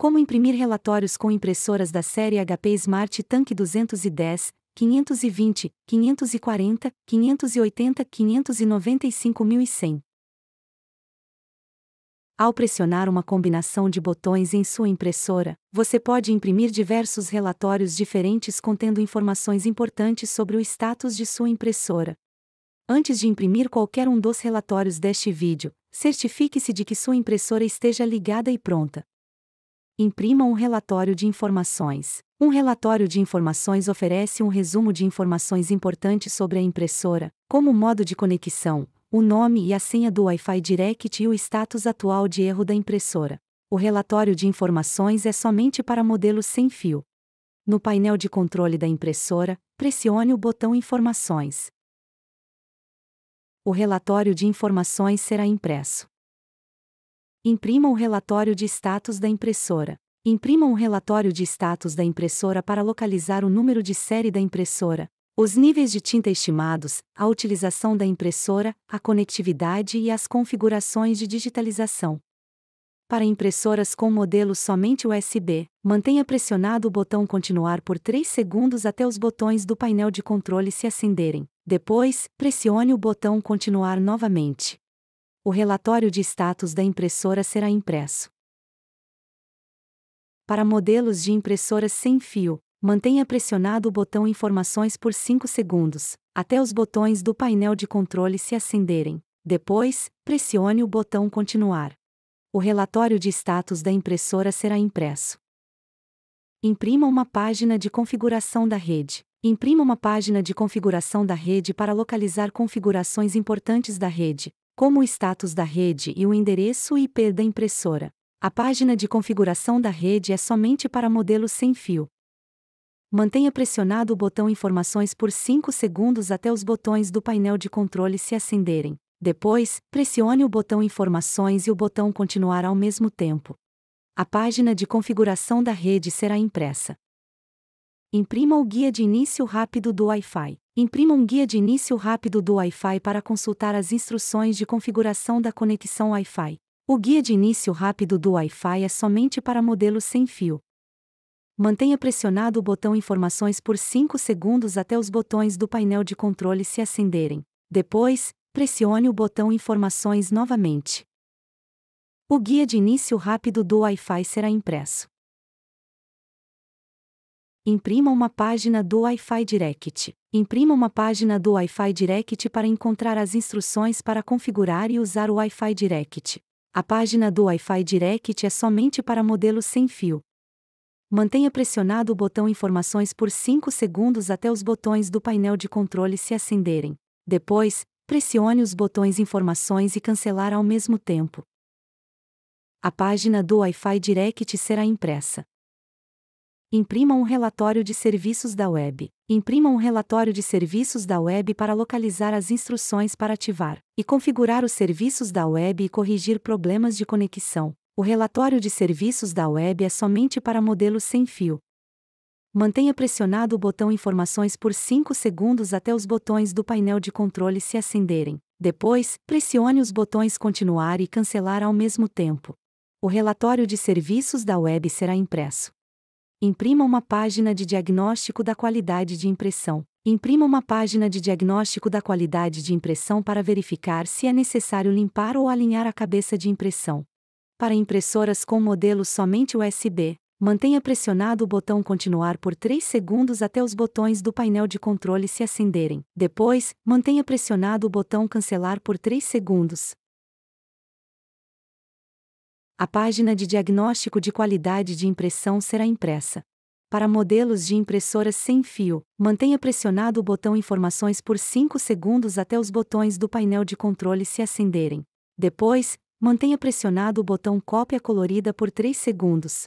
Como imprimir relatórios com impressoras da série HP Smart Tank 210, 520, 540, 580, 595.100. Ao pressionar uma combinação de botões em sua impressora, você pode imprimir diversos relatórios diferentes contendo informações importantes sobre o status de sua impressora. Antes de imprimir qualquer um dos relatórios deste vídeo, certifique-se de que sua impressora esteja ligada e pronta imprima um relatório de informações. Um relatório de informações oferece um resumo de informações importantes sobre a impressora, como o modo de conexão, o nome e a senha do Wi-Fi Direct e o status atual de erro da impressora. O relatório de informações é somente para modelos sem fio. No painel de controle da impressora, pressione o botão Informações. O relatório de informações será impresso. Imprima o um relatório de status da impressora. Imprima um relatório de status da impressora para localizar o número de série da impressora, os níveis de tinta estimados, a utilização da impressora, a conectividade e as configurações de digitalização. Para impressoras com modelo somente USB, mantenha pressionado o botão Continuar por 3 segundos até os botões do painel de controle se acenderem. Depois, pressione o botão Continuar novamente. O relatório de status da impressora será impresso. Para modelos de impressoras sem fio, mantenha pressionado o botão Informações por 5 segundos, até os botões do painel de controle se acenderem. Depois, pressione o botão Continuar. O relatório de status da impressora será impresso. Imprima uma página de configuração da rede. Imprima uma página de configuração da rede para localizar configurações importantes da rede, como o status da rede e o endereço IP da impressora. A página de configuração da rede é somente para modelos sem fio. Mantenha pressionado o botão Informações por 5 segundos até os botões do painel de controle se acenderem. Depois, pressione o botão Informações e o botão Continuar ao mesmo tempo. A página de configuração da rede será impressa. Imprima o guia de início rápido do Wi-Fi. Imprima um guia de início rápido do Wi-Fi para consultar as instruções de configuração da conexão Wi-Fi. O guia de início rápido do Wi-Fi é somente para modelos sem fio. Mantenha pressionado o botão Informações por 5 segundos até os botões do painel de controle se acenderem. Depois, pressione o botão Informações novamente. O guia de início rápido do Wi-Fi será impresso. Imprima uma página do Wi-Fi Direct. Imprima uma página do Wi-Fi Direct para encontrar as instruções para configurar e usar o Wi-Fi Direct. A página do Wi-Fi Direct é somente para modelos sem fio. Mantenha pressionado o botão Informações por 5 segundos até os botões do painel de controle se acenderem. Depois, pressione os botões Informações e Cancelar ao mesmo tempo. A página do Wi-Fi Direct será impressa. Imprima um relatório de serviços da web. Imprima um relatório de serviços da web para localizar as instruções para ativar e configurar os serviços da web e corrigir problemas de conexão. O relatório de serviços da web é somente para modelos sem fio. Mantenha pressionado o botão Informações por 5 segundos até os botões do painel de controle se acenderem. Depois, pressione os botões Continuar e Cancelar ao mesmo tempo. O relatório de serviços da web será impresso Imprima uma página de diagnóstico da qualidade de impressão. Imprima uma página de diagnóstico da qualidade de impressão para verificar se é necessário limpar ou alinhar a cabeça de impressão. Para impressoras com modelo somente USB, mantenha pressionado o botão Continuar por 3 segundos até os botões do painel de controle se acenderem. Depois, mantenha pressionado o botão Cancelar por 3 segundos. A página de diagnóstico de qualidade de impressão será impressa. Para modelos de impressoras sem fio, mantenha pressionado o botão Informações por 5 segundos até os botões do painel de controle se acenderem. Depois, mantenha pressionado o botão Cópia colorida por 3 segundos.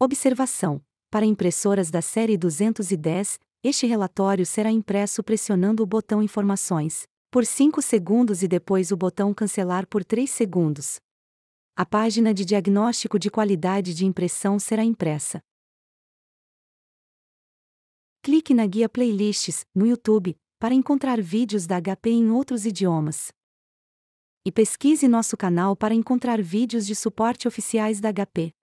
Observação: Para impressoras da série 210, este relatório será impresso pressionando o botão Informações por 5 segundos e depois o botão Cancelar por 3 segundos a página de diagnóstico de qualidade de impressão será impressa. Clique na guia Playlists no YouTube para encontrar vídeos da HP em outros idiomas. E pesquise nosso canal para encontrar vídeos de suporte oficiais da HP.